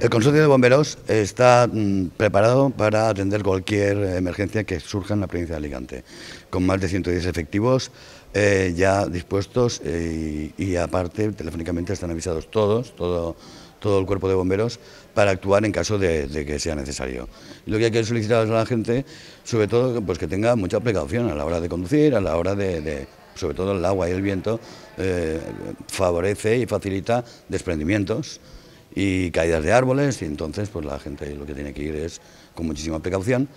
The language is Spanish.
El consorcio de bomberos está mm, preparado para atender cualquier emergencia que surja en la provincia de Alicante, con más de 110 efectivos eh, ya dispuestos eh, y, aparte telefónicamente están avisados todos, todo, el cuerpo de bomberos para actuar en caso de, que sea necesario. Lo que hay que solicitar a la gente, sobre todo, pues que tenga mucha precaución a la hora de conducir, a la hora de, sobre todo el agua y el viento, eh, favorece y facilita desprendimientos y caídas de árboles y entonces pues la gente lo que tiene que ir es con muchísima precaución.